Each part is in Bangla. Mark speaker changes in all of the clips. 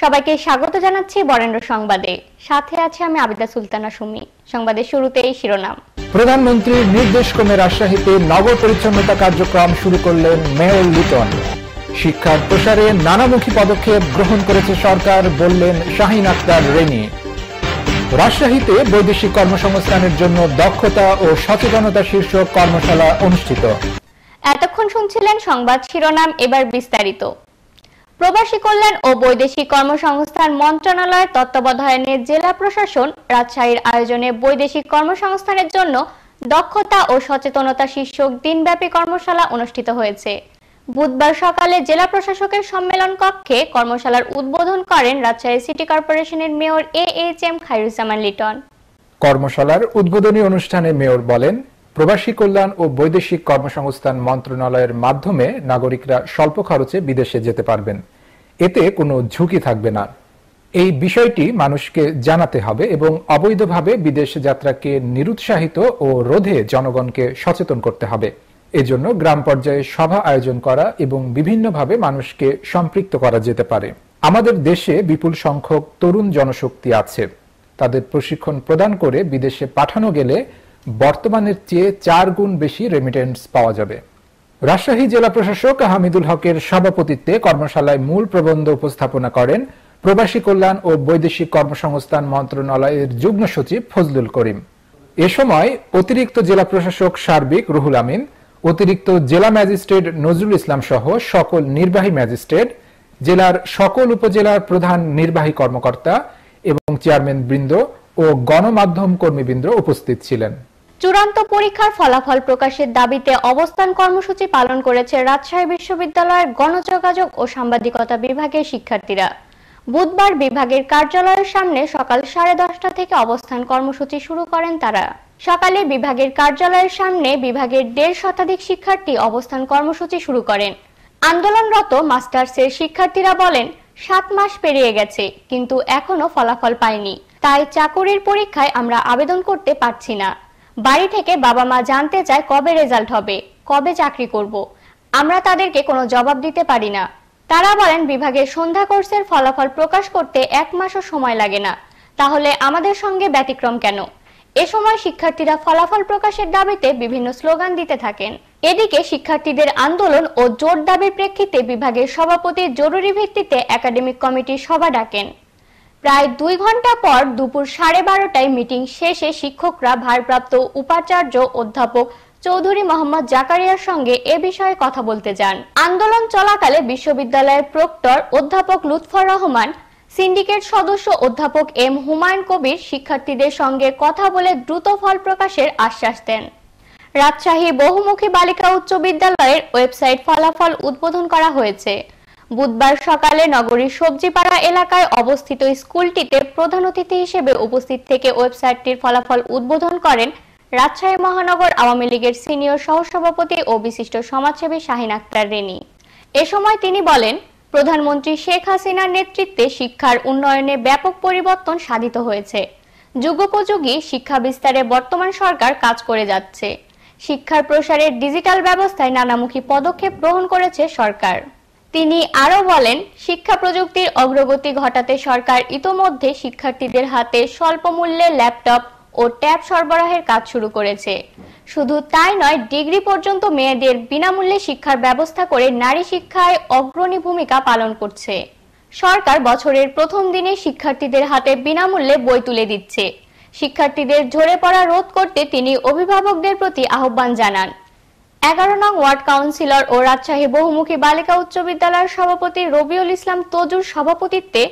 Speaker 1: সবাইকে স্বাগত জানাচ্ছি বরেন্দ্র সংবাদে সাথে আছে আমি আবিদা সুলতানা সুমি সংবাদের শুরুতেই শিরোনাম
Speaker 2: প্রধানমন্ত্রীর নির্দেশ ক্রমে রাজশাহীতে নগর পরিচ্ছন্নতা কার্যক্রম শুরু করলেন মেয়র লিটন শিক্ষার প্রসারে নানামুখী পদক্ষেপ গ্রহণ করেছে সরকার বললেন শাহিন আক্তার রেনি রাজশাহীতে বৈদেশিক কর্মসংস্থানের জন্য দক্ষতা ও সচেতনতা শীর্ষক কর্মশালা অনুষ্ঠিত
Speaker 1: এতক্ষণ শুনছিলেন সংবাদ শিরোনাম এবার বিস্তারিত প্রবাসী কল্যাণ ও বৈদেশিক কর্মসংস্থান মন্ত্রণালয়ের তত্ত্বাবধানে জেলা প্রশাসন রাজশাহীর আয়োজনে বৈদেশিক কর্মসংস্থানের জন্য দক্ষতা ও সচেতনতা শীর্ষক দিনব্যাপী কর্মশালা অনুষ্ঠিত হয়েছে বুধবার সকালে জেলা প্রশাসকের সম্মেলন কক্ষে কর্মশালার উদ্বোধন করেন রাজশাহী সিটি কর্পোরেশনের mayor A H M Khairuzzaman Liton
Speaker 2: কর্মশালার উদ্বোধনী অনুষ্ঠানে মেয়র বলেন প্রবাসী কল্যাণ ও বৈদেশিক কর্মসংস্থান মন্ত্রণালয়ের মাধ্যমে নাগরিকরা স্বল্প খরচে বিদেশে যেতে পারবেন এতে কোনো ঝুঁকি থাকবে না এই বিষয়টি মানুষকে জানাতে হবে এবং অবৈধভাবে বিদেশ যাত্রাকে নিরুৎসাহিত ও রোধে জনগণকে সচেতন করতে হবে এজন্য গ্রাম পর্যায়ে সভা আয়োজন করা এবং বিভিন্নভাবে মানুষকে সম্পৃক্ত করা যেতে পারে আমাদের দেশে বিপুল সংখ্যক তরুণ জনশক্তি আছে তাদের প্রশিক্ষণ প্রদান করে বিদেশে পাঠানো গেলে বর্তমানের চেয়ে চার গুণ বেশি রেমিটেন্স পাওয়া যাবে রাজশাহী জেলা প্রশাসক হামিদুল হকের সভাপতিত্বে কর্মশালায় মূল প্রবন্ধ উপস্থাপনা করেন প্রবাসী কল্যাণ ও বৈদেশিক কর্মসংস্থান মন্ত্রণালয়ের যুগ্ম সচিব ফজলুল করিম এ সময় অতিরিক্ত জেলা প্রশাসক সার্বিক রুহুল আমিন অতিরিক্ত জেলা ম্যাজিস্ট্রেট নজরুল ইসলাম সহ সকল নির্বাহী ম্যাজিস্ট্রেট জেলার সকল উপজেলার প্রধান নির্বাহী কর্মকর্তা এবং চেয়ারম্যান বৃন্দ ও গণমাধ্যম কর্মীবৃন্দ উপস্থিত ছিলেন
Speaker 1: চূড়ান্ত পরীক্ষার ফলাফল প্রকাশের দাবিতে অবস্থান কর্মসূচি পালন করেছে রাজশাহী বিশ্ববিদ্যালয়ের গণযোগাযোগ ও সাংবাদিকতা বিভাগের শিক্ষার্থীরা বুধবার বিভাগের কার্যালয়ের সামনে সকাল সাড়ে দশটা থেকে অবস্থান কর্মসূচি শুরু করেন তারা সকালে বিভাগের কার্যালয়ের সামনে বিভাগের দেড় শতাধিক শিক্ষার্থী অবস্থান কর্মসূচি শুরু করেন আন্দোলনরত মাস্টার্সের শিক্ষার্থীরা বলেন সাত মাস পেরিয়ে গেছে কিন্তু এখনো ফলাফল পায়নি তাই চাকরির পরীক্ষায় আমরা আবেদন করতে পারছি না বাড়ি থেকে বাবা মা জানতে চায় কবে রেজাল্ট হবে কবে চাকরি করব আমরা তাদেরকে কোনো জবাব দিতে পারি না তারা বলেন বিভাগের সন্ধ্যা কোর্সের ফলাফল প্রকাশ করতে এক মাসও সময় লাগে না তাহলে আমাদের সঙ্গে ব্যতিক্রম কেন এ সময় শিক্ষার্থীরা ফলাফল প্রকাশের দাবিতে বিভিন্ন স্লোগান দিতে থাকেন এদিকে শিক্ষার্থীদের আন্দোলন ও জোর দাবির প্রেক্ষিতে বিভাগের সভাপতি জরুরি ভিত্তিতে একাডেমিক কমিটির সভা ডাকেন প্রায় দুই ঘন্টা পর দুপুর সাড়ে বারোটায় মিটিং শেষে শিক্ষকরা ভারপ্রাপ্ত উপাচার্য অধ্যাপক চৌধুরী মোহাম্মদ জাকারিয়ার সঙ্গে এ বিষয়ে কথা বলতে যান আন্দোলন চলাকালে বিশ্ববিদ্যালয়ের প্রক্টর অধ্যাপক লুৎফর রহমান সিন্ডিকেট সদস্য অধ্যাপক এম হুমায়ুন কবির শিক্ষার্থীদের সঙ্গে কথা বলে দ্রুত ফল প্রকাশের আশ্বাস দেন রাজশাহী বহুমুখী বালিকা উচ্চ বিদ্যালয়ের ওয়েবসাইট ফলাফল উদ্বোধন করা হয়েছে বুধবার সকালে নগরীর সবজিপাড়া এলাকায় অবস্থিত স্কুলটিতে প্রধান অতিথি হিসেবে উপস্থিত থেকে ওয়েবসাইটটির ফলাফল উদ্বোধন করেন রাজশাহী মহানগর আওয়ামী লীগের সিনিয়র সহসভাপতি ও বিশিষ্ট সমাজসেবী শাহিন আক্তার রেনি এ সময় তিনি বলেন প্রধানমন্ত্রী শেখ হাসিনার নেতৃত্বে শিক্ষার উন্নয়নে ব্যাপক পরিবর্তন সাধিত হয়েছে যুগোপযোগী শিক্ষা বিস্তারে বর্তমান সরকার কাজ করে যাচ্ছে শিক্ষার প্রসারে ডিজিটাল ব্যবস্থায় নানামুখী পদক্ষেপ গ্রহণ করেছে সরকার তিনি আরও বলেন শিক্ষা প্রযুক্তির অগ্রগতি ঘটাতে সরকার ইতোমধ্যে শিক্ষার্থীদের হাতে স্বল্প মূল্যে ল্যাপটপ ও ট্যাব সরবরাহের কাজ শুরু করেছে শুধু তাই নয় ডিগ্রি পর্যন্ত মেয়েদের বিনামূল্যে শিক্ষার ব্যবস্থা করে নারী শিক্ষায় অগ্রণী ভূমিকা পালন করছে সরকার বছরের প্রথম দিনে শিক্ষার্থীদের হাতে বিনামূল্যে বই তুলে দিচ্ছে শিক্ষার্থীদের ঝরে পড়া রোধ করতে তিনি অভিভাবকদের প্রতি আহ্বান জানান এগারো নং ওয়ার্ড কাউন্সিলর ও রাজশাহী বহুমুখী বালিকা উচ্চ বিদ্যালয়ের সভাপতি রবিউল ইসলাম তজুর সভাপতিত্বে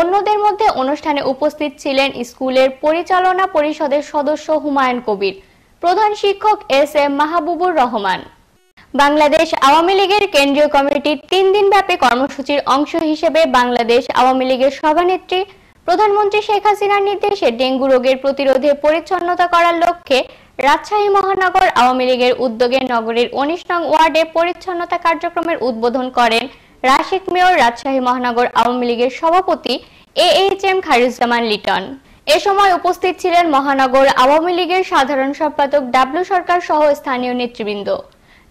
Speaker 1: অন্যদের মধ্যে অনুষ্ঠানে উপস্থিত ছিলেন স্কুলের পরিচালনা পরিষদের সদস্য হুমায়ুন কবির প্রধান শিক্ষক এস এম মাহবুবুর রহমান বাংলাদেশ আওয়ামী লীগের কেন্দ্রীয় কমিটির তিন দিন ব্যাপী কর্মসূচির অংশ হিসেবে বাংলাদেশ আওয়ামী লীগের সভানেত্রী প্রধানমন্ত্রী শেখ হাসিনার নির্দেশে ডেঙ্গু রোগের প্রতিরোধে পরিচ্ছন্নতা করার লক্ষ্যে রাজশাহী মহানগর আওয়ামী লীগের উদ্যোগে নগরীর উনিশ নং ওয়ার্ডে পরিচ্ছন্নতা কার্যক্রমের উদ্বোধন করেন রাশিক মেয়র রাজশাহী মহানগর আওয়ামী লীগের সভাপতি A H M Khairuzzaman Liton এ সময় উপস্থিত ছিলেন মহানগর আওয়ামী লীগের সাধারণ সম্পাদক ডাব্লু সরকার সহ স্থানীয় নেতৃবৃন্দ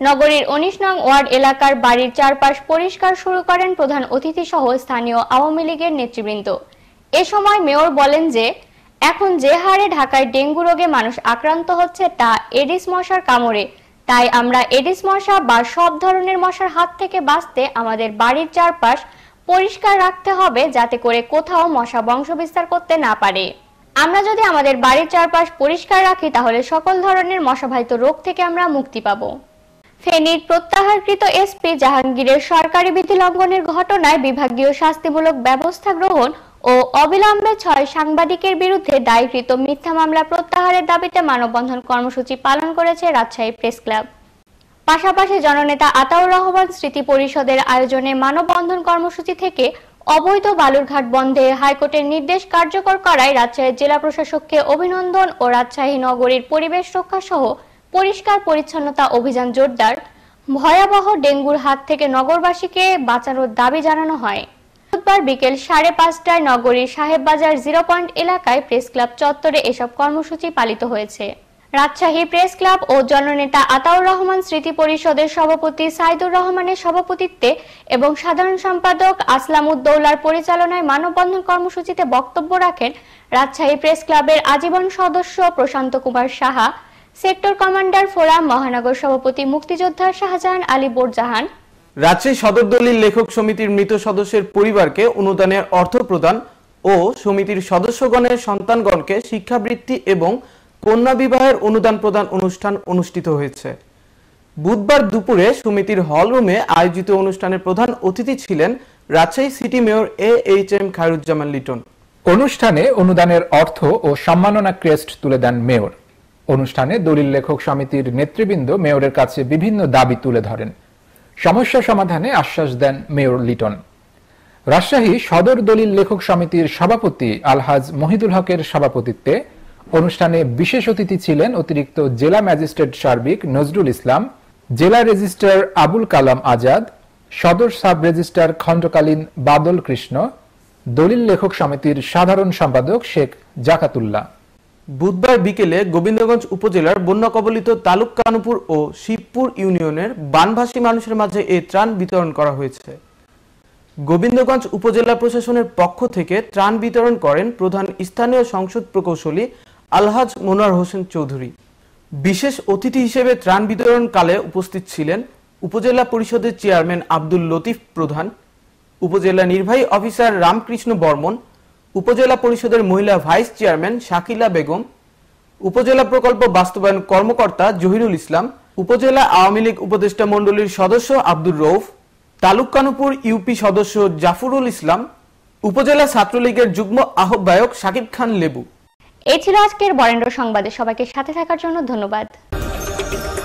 Speaker 1: নগরীর উনিশ নং ওয়ার্ড এলাকার বাড়ির চারপাশ পরিষ্কার শুরু করেন প্রধান অতিথি সহ স্থানীয় আওয়ামী লীগের নেতৃবৃন্দ এ সময় মেয়র বলেন যে এখন যে হারে ঢাকায় ডেঙ্গু রোগে মানুষ আক্রান্ত হচ্ছে তা এডিস মশার কামড়ে তাই আমরা এডিস মশা বা সব ধরনের মশার হাত থেকে বাঁচতে আমাদের বাড়ির চারপাশ পরিষ্কার রাখতে হবে যাতে করে কোথাও মশা বংশ বিস্তার করতে না পারে আমরা যদি আমাদের বাড়ির চারপাশ পরিষ্কার রাখি তাহলে সকল ধরনের মশাবাহিত রোগ থেকে আমরা মুক্তি পাব ফেনীর প্রত্যাহারকৃত এসপি জাহাঙ্গীরের সরকারি বিধি লঙ্ঘনের ঘটনায় বিভাগীয় শাস্তিমূলক ব্যবস্থা গ্রহণ ও অবিলম্বে ছয় সাংবাদিকের বিরুদ্ধে দায়ীকৃত মিথ্যা মামলা প্রত্যাহারের দাবিতে মানববন্ধন কর্মসূচি পালন করেছে রাজশাহী প্রেস ক্লাব পাশাপাশি জননেতা আতাউর রহমান স্মৃতি পরিষদের আয়োজনে মানববন্ধন কর্মসূচি থেকে অবৈধ বালুরঘাট বন্ধে হাইকোর্টের নির্দেশ কার্যকর করায় রাজশাহী জেলা প্রশাসককে অভিনন্দন ও রাজশাহী নগরীর পরিবেশ রক্ষা সহ পরিষ্কার পরিচ্ছন্নতা অভিযান জোরদার ভয়াবহ ডেঙ্গুর হাত থেকে নগরবাসীকে বাঁচানোর দাবি জানানো হয় বুধবার বিকেল সাড়ে পাঁচটায় নগরীর সাহেববাজার জিরো পয়েন্ট এলাকায় প্রেস ক্লাব চত্বরে এসব কর্মসূচি পালিত হয়েছে রাজশাহী প্রেস ক্লাব ও জননেতা আতাউর রহমান স্মৃতি পরিষদের সভাপতি সাইদুর রহমানের সভাপতিত্বে এবং সাধারণ সম্পাদক আসলামুদ্দৌলার পরিচালনায় মানববন্ধন কর্মসূচিতে বক্তব্য রাখেন রাজশাহী প্রেস ক্লাবের আজীবন সদস্য Prashanta Kumar Saha sector commander forum মহানগর সভাপতি মুক্তিযোদ্ধা শাহজাহান আলী বোরজাহান
Speaker 3: রাজশাহী সদর দলিল লেখক সমিতির মৃত সদস্যের পরিবারকে অনুদানের অর্থ প্রদান ও সমিতির সদস্যগণের সন্তানগণকে শিক্ষাবৃত্তি এবং কন্যা বিবাহের অনুদান প্রদান অনুষ্ঠান অনুষ্ঠিত হয়েছে বুধবার দুপুরে সমিতির হলরুমে আয়োজিত অনুষ্ঠানের প্রধান অতিথি ছিলেন Rajshahi city mayor A H M Khairuzzaman Liton অনুষ্ঠানে অনুদানের অর্থ ও সম্মাননা
Speaker 2: ক্রেস্ট তুলে দেন মেয়র অনুষ্ঠানে দলিল লেখক সমিতির নেতৃবৃন্দ মেয়রের কাছে বিভিন্ন দাবি তুলে ধরেন সমস্যা সমাধানে আশ্বাস দেন মেয়র লিটন রাজশাহী সদর দলিল লেখক সমিতির সভাপতি আলহাজ মহিদুল হকের সভাপতিত্বে অনুষ্ঠানে বিশেষ অতিথি ছিলেন অতিরিক্ত জেলা ম্যাজিস্ট্রেট সার্বিক নজরুল ইসলাম জেলা রেজিস্ট্রার আবুল কালাম আজাদ সদর সাব রেজিস্ট্রার খণ্ডকালীন বাদল কৃষ্ণ দলিল লেখক সমিতির সাধারণ সম্পাদক শেখ জাকাতুল্লাহ
Speaker 3: বুধবার বিকেলে গোবিন্দগঞ্জ উপজেলার বন্যা কবলিত তালুক কানুপুর ও শিবপুর ইউনিয়নের বানভাসী মানুষের মাঝে এই ত্রাণ বিতরণ করা হয়েছে গোবিন্দগঞ্জ উপজেলা প্রশাসনের পক্ষ থেকে ত্রাণ বিতরণ করেন প্রধান স্থানীয় সংসদ প্রকৌশলী আলহাজ মোনার হোসেন চৌধুরী বিশেষ অতিথি হিসেবে ত্রাণ বিতরণকালে উপস্থিত ছিলেন উপজেলা পরিষদের চেয়ারম্যান আব্দুল লতিফ প্রধান উপজেলা নির্বাহী অফিসার রামকৃষ্ণ বর্মন উপজেলা পরিষদের মহিলা ভাইস চেয়ারম্যান শাকিলা বেগম উপজেলা প্রকল্প বাস্তবায়ন কর্মকর্তা জহিরুল ইসলাম উপজেলা আওয়ামী লীগ উপদেষ্টা মণ্ডলীর সদস্য আব্দুর রৌফ তালুকানুপুর ইউপি সদস্য জাফরুল ইসলাম উপজেলা ছাত্রলীগের যুগ্ম আহ্বায়ক শাকিব খান লেবু
Speaker 1: এ ছিল আজকের বরেন্দ্র সংবাদে সবাইকে সাথে থাকার জন্য ধন্যবাদ